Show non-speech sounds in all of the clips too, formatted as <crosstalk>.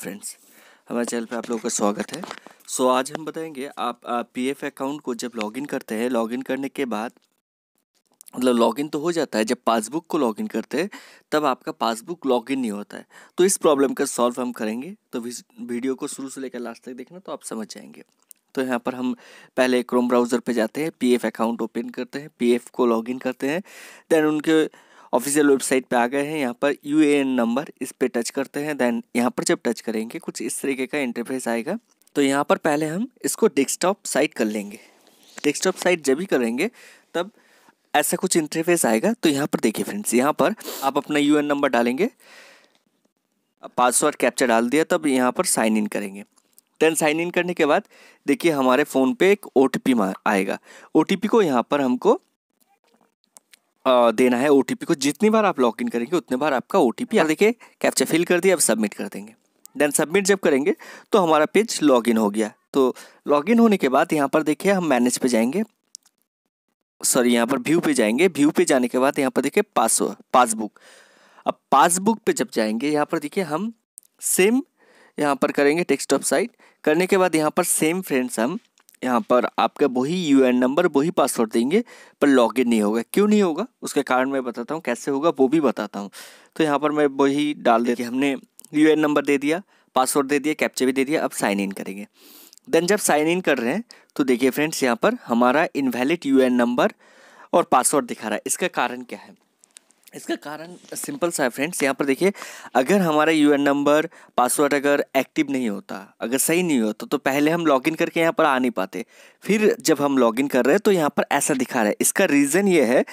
friends हमारे channel पे आप लोगों का स्वागत है सो so, आज हम बताएंगे आप पीएफ अकाउंट को जब लॉगिन करते हैं लॉगिन करने के बाद मतलब लॉगिन तो हो जाता है जब पासबुक को लॉगिन करते हैं तब आपका पासबुक लॉगिन नहीं होता है तो इस प्रॉब्लम का सॉल्व हम करेंगे तो वीडियो को शुरू से लेकर लास्ट तक देखना तो आप समझ जाएंगे तो यहाँ पर हम पहले क्रोम ब्राउज़र पर जाते हैं पी अकाउंट ओपन करते हैं पी को लॉगिन करते हैं देन उनके ऑफिशियल वेबसाइट पे आ गए हैं यहाँ पर यू नंबर इस पर टच करते हैं देन यहाँ पर जब टच करेंगे कुछ इस तरीके का इंटरफेस आएगा तो यहाँ पर पहले हम इसको डेस्कटॉप साइट कर लेंगे डेस्कटॉप साइट जब ही करेंगे तब ऐसा कुछ इंटरफेस आएगा तो यहाँ पर देखिए फ्रेंड्स यहाँ पर आप अपना यू नंबर डालेंगे पासवर्ड कैप्चर डाल दिया तब यहाँ पर साइन इन करेंगे देन साइन इन करने के बाद देखिए हमारे फ़ोन पे एक ओ टी पी आएगा ओ टी पी को यहाँ पर हमको देना है ओ को जितनी बार आप लॉग इन करेंगे उतने बार आपका ओ टी आप देखिए कैप्चा फिल कर दिया अब सबमिट कर देंगे देन सबमिट जब करेंगे तो हमारा पेज लॉग इन हो गया तो लॉग इन होने के बाद यहाँ पर देखिए हम मैनेज पे जाएंगे सॉरी यहाँ पर व्यू पे जाएंगे व्यू पे जाने के बाद यहाँ पर देखिए पासवर्ड पासबुक अब पासबुक पे जब जाएंगे यहाँ पर देखिए हम सेम यहाँ पर करेंगे टेक्स्ट ऑफ साइट करने के बाद यहाँ पर सेम फ्रेंड्स हम यहाँ पर आपका वही एन नंबर वही पासवर्ड देंगे पर लॉगिन नहीं होगा क्यों नहीं होगा उसके कारण मैं बताता हूँ कैसे होगा वो भी बताता हूँ तो यहाँ पर मैं वही डाल दे हमने एन नंबर दे दिया पासवर्ड दे दिया कैप्चर भी दे दिया अब साइन इन करेंगे देन जब साइन इन कर रहे हैं तो देखिए फ्रेंड्स यहाँ पर हमारा इनवैलिड एन नंबर और पासवर्ड दिखा रहा है इसका कारण क्या है इसका कारण सिंपल सा है फ्रेंड्स यहाँ पर देखिए अगर हमारा यू नंबर पासवर्ड अगर एक्टिव नहीं होता अगर सही नहीं होता तो पहले हम लॉगिन करके यहाँ पर आ नहीं पाते फिर जब हम लॉगिन कर रहे हैं तो यहाँ पर ऐसा दिखा रहा है इसका रीज़न ये है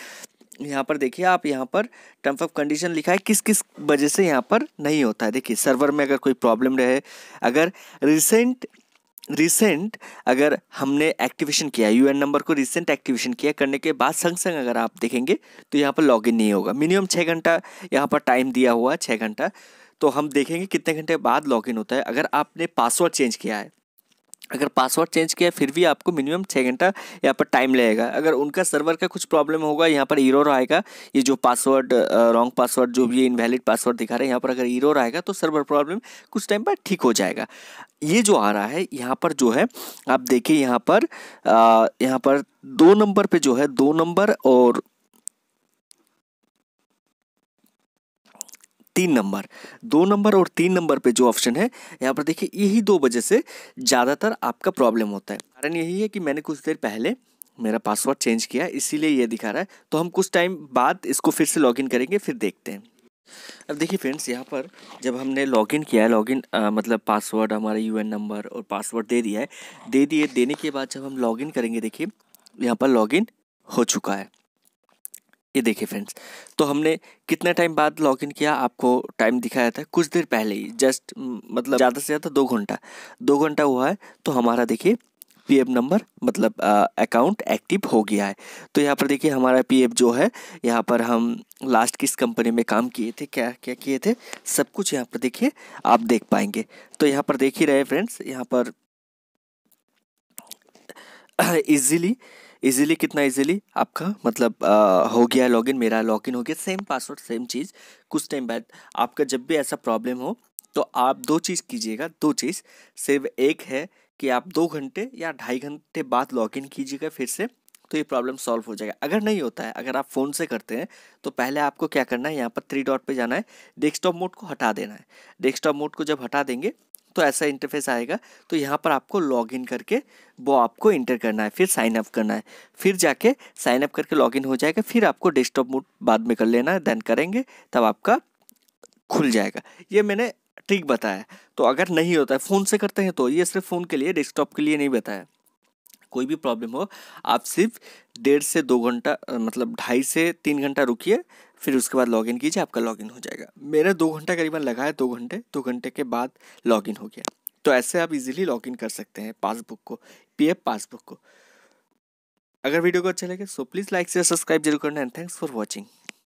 यहाँ पर देखिए आप यहाँ पर टर्म्स ऑफ कंडीशन लिखा है किस किस वजह से यहाँ पर नहीं होता है देखिए सर्वर में अगर कोई प्रॉब्लम रहे अगर रिसेंट रिसेंट अगर हमने एक्टिवेशन किया यू एन नंबर को रिसेंट एक्टिवेशन किया करने के बाद संग संग अगर आप देखेंगे तो यहाँ पर लॉगिन नहीं होगा मिनिमम छः घंटा यहाँ पर टाइम दिया हुआ है छः घंटा तो हम देखेंगे कितने घंटे बाद लॉगिन होता है अगर आपने पासवर्ड चेंज किया है अगर पासवर्ड चेंज किया फिर भी आपको मिनिमम छः घंटा यहाँ पर टाइम लगेगा अगर उनका सर्वर का कुछ प्रॉब्लम होगा यहाँ पर ईरोर आएगा ये जो पासवर्ड रॉन्ग पासवर्ड जो भी इनवैलिड पासवर्ड दिखा रहे हैं यहाँ पर अगर ईरोर आएगा तो सर्वर प्रॉब्लम कुछ टाइम पर ठीक हो जाएगा ये जो आ रहा है यहाँ पर जो है आप देखिए यहाँ पर यहाँ पर दो नंबर पर जो है दो नंबर और तीन नंबर दो नंबर और तीन नंबर पे जो ऑप्शन है यहाँ पर देखिए यही दो वजह से ज़्यादातर आपका प्रॉब्लम होता है कारण यही है कि मैंने कुछ देर पहले मेरा पासवर्ड चेंज किया इसीलिए ये दिखा रहा है तो हम कुछ टाइम बाद इसको फिर से लॉगिन करेंगे फिर देखते हैं अब देखिए फ्रेंड्स यहाँ पर जब हमने लॉगिन किया है लॉगिन मतलब पासवर्ड हमारा यूएन नंबर और पासवर्ड दे दिया है दे दिए देने के बाद जब हम लॉगिन करेंगे देखिए यहाँ पर लॉगिन हो चुका है ये देखिए फ्रेंड्स तो हमने कितने टाइम बाद लॉगिन किया आपको टाइम दिखाया था कुछ देर पहले ही जस्ट मतलब ज़्यादा से ज़्यादा दो घंटा दो घंटा हुआ है तो हमारा देखिए पीएफ नंबर मतलब अकाउंट एक्टिव हो गया है तो यहाँ पर देखिए हमारा पीएफ जो है यहाँ पर हम लास्ट किस कंपनी में काम किए थे क्या क्या किए थे सब कुछ यहाँ पर देखिए आप देख पाएंगे तो यहाँ पर देख ही रहे फ्रेंड्स यहाँ पर इजीली <coughs> इजीली कितना इजीली आपका मतलब आ, हो गया लॉगिन मेरा लॉगिन हो गया सेम पासवर्ड सेम चीज़ कुछ टाइम बाद आपका जब भी ऐसा प्रॉब्लम हो तो आप दो चीज़ कीजिएगा दो चीज़ सिर्फ एक है कि आप दो घंटे या ढाई घंटे बाद लॉगिन कीजिएगा फिर से तो ये प्रॉब्लम सॉल्व हो जाएगा अगर नहीं होता है अगर आप फ़ोन से करते हैं तो पहले आपको क्या करना है यहाँ पर थ्री डॉट पे जाना है डेस्कटॉप मोड को हटा देना है डेस्कटॉप मोड को जब हटा देंगे तो ऐसा इंटरफेस आएगा तो यहाँ पर आपको लॉगिन करके वो आपको इंटर करना है फिर साइन अप करना है फिर जाके साइन अप करके लॉगिन हो जाएगा फिर आपको डेस्कटॉप मोड बाद में कर लेना है देन करेंगे तब आपका खुल जाएगा ये मैंने ट्रिक बताया तो अगर नहीं होता है फ़ोन से करते हैं तो ये सिर्फ फ़ोन के लिए डेस्कटॉप के लिए नहीं बताया कोई भी प्रॉब्लम हो आप सिर्फ डेढ़ से दो घंटा मतलब ढाई से तीन घंटा रुकिए फिर उसके बाद लॉगिन कीजिए आपका लॉगिन हो जाएगा मेरा दो घंटा करीबन लगा है दो घंटे दो घंटे के बाद लॉगिन हो गया तो ऐसे आप इजीली लॉगिन कर सकते हैं पासबुक को पीएफ पासबुक को अगर वीडियो को अच्छा लगे सो प्लीज़ लाइक से सब्सक्राइब जरूर करना एंड थैंक्स फॉर वॉचिंग